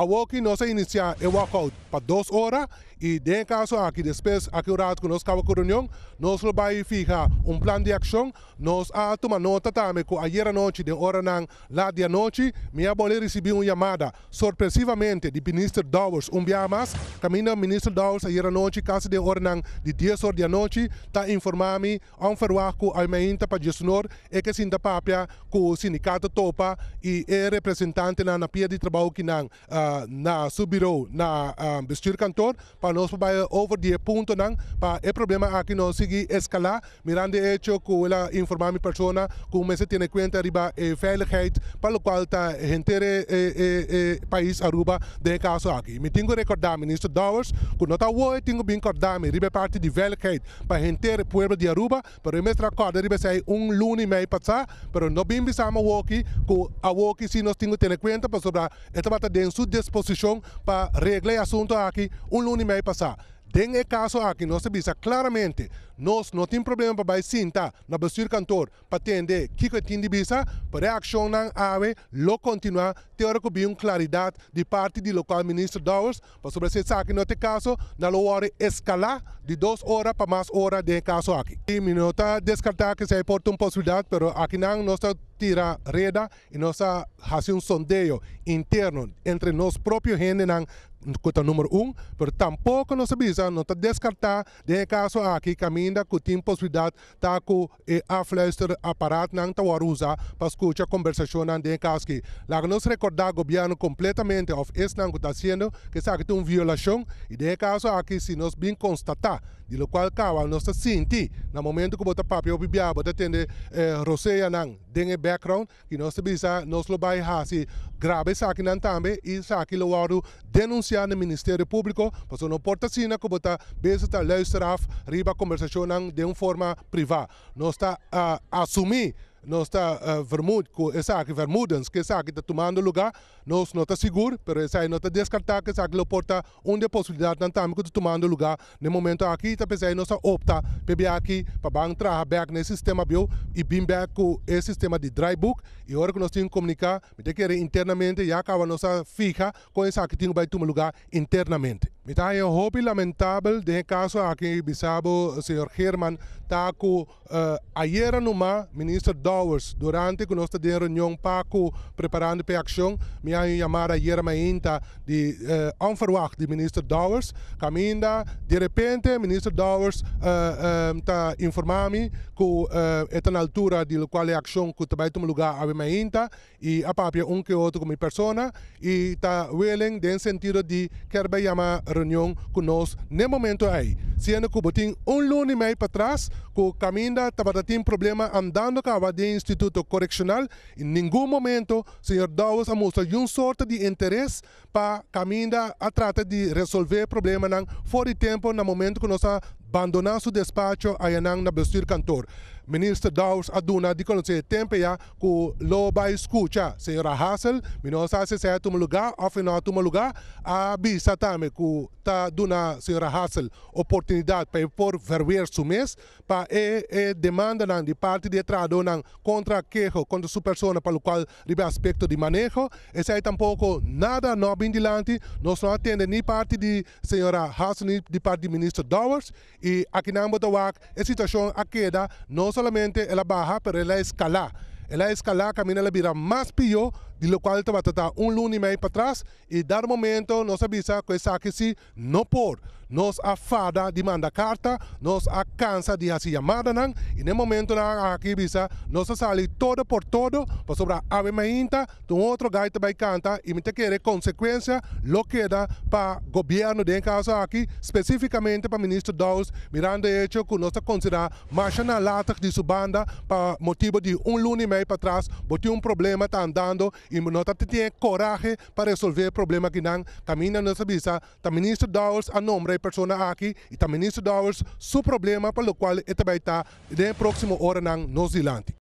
a walking nós iniciar o walkout para duas horas e de caso aqui depois aqui o que nós acabamos com a reunião nós vai fijar um plano de ação nós a tomar nota também que ayer à noite de hora não lá de noite minha mulher recebi uma chamada surpresivamente de ministro Dawes um biamas caminho ministro Dawes ayer à noite caso de hora não de 10 horas da noite tá informar-me um ferroaco a minha inta para senhor e que sinta papia com o sindicato topa e é representante na pia de trabalho que não uh, ah, na subiro na bureau, naar um, Para nos para over die punto nan, para el problema aquí no sigue escalando. mirando hecho que la informar mi persona, como se tiene cuenta arriba eh, veiligheid, para lo cual está gente eh, eh, eh, país Aruba de caso aquí. Me tengo que recordar, ministro Dawes, que no está hoy, tengo que recordar, me ribe parte de veiligheid, para gente pueblo de Aruba, pero me recorda, ribe sei un lunes meio pasado, pero no bin bisama woki, que a woki nos nos temos que cuenta, para pues, sobrar, esta bata sud de disposición para arreglar el assunto aqui um lunes e meio pasado. Den caso aqui nós se visa claramente Nos no tiene problema para vai cinta na bestuur cantor, para atender que que tem de hacer, para reação na lo continua ter que claridad de parte del local ministro Dawes para sobre esse saque no te este caso na lo escalar de dos horas para más horas de caso aquí. E minuta descartar que se porta uma posibilidad, pero aqui nos nós tira reda e nós hace un sondeo interno entre nos propios gente nang cota número 1, tampoco pero tampouco nós no está descartar de caso aquí caminho ainda que tem possibilidade tá com e afluister aparato não tá warusa para escutar conversação de caso que lá nos recordar governo completamente of isso não está sendo que sabe que uma violação e de caso aqui se nós bem constatar de lo qual kawa no sa na momento ko bota papio bibia bota tende eh, rosea nang dengue background que nós se bisa nós lo bai hasi grave saki nan tambe e saki lo waru denunciar no Ministério Público mas não porta sina ko bota besa ta luisteraf riba conversação nang de um forma privada nós tá uh, ah, assumir não está uh, vermut, essa aqui vermudens, que essa aqui está tomando lugar, nós não está seguro, mas essa aí não está descartada que essa aqui porta onde a possibilidade não também está tomando lugar. No momento aqui, está pensando nós opta para aqui, para banco back nesse sistema bio e bem back com esse sistema de dry book e hora que nós temos que comunicar, tem que internamente já acaba nossa ficha com essa aqui tem vai tomar lugar internamente. متاعي هوبي لامنتابل ده كاسو bisabo بيسابو سيور هيرمان تاكو ayer نوما ministro Dowers durante que nós de reunião paco preparando para ação me aí chamada ayer inta de uh, eh, onverwacht de ministro Dowers caminda de repente ministro Dowers uh, uh, tá informami que uh, é na altura de qual é a ação que também tem lugar a mainta e a papia um que outro como persona e tá willing den sentido de quer bem chamar nosotros en ese momento ahí siendo que botín un lunes y medio para atrás que caminda problema andando acá de Instituto Correccional. en ningún momento, señor señor Dawes mostrado un sorte de interés para caminda a tratar de resolver problemas problema de tiempo en el momento que ha abandonamos su despacho en la Bestir Cantor. Ministro Daus aduna di konse tempeya com loba escuta senhora Hassel minosa se se tu lugar afinal tu lugar a também que ku ta duna senhora Hassel oportunidade para por verwer su mês para e e demanda não de parte de trado não contra queixo contra sua pessoa para o qual ribe aspecto de manejo e sai tampouco nada nobre em diante nós não atende nem parte de senhora Hassel nem de parte de ministro Dowers e aqui na Botawak a situação a queda nós solamente la baja, pero la escala. Es la escala camina la vida más pillo de lo cual te va a tratar un lunes y medio para atrás y dar momento nos avisa que esa que sí no por nos afada de mandar carta nos alcanza de hacer llamada nan y en el momento nan aquí visa nos sale todo por todo para sobra ave mainta tu otro gaita vai canta y me te quiere consecuencia lo queda para gobierno de caso aquí especificamente para ministro Daus mirando hecho que nos considera marcha na lata de su banda para motivo de un lunes y medio para atrás porque um problema está andando e nota tem coragem para resolver o problema que não caminha nessa visa. O ministro Dowles, a nome da pessoa aqui, e o ministro Dowles, seu problema, pelo qual ele vai estar na próxima hora na Nova Zelândia.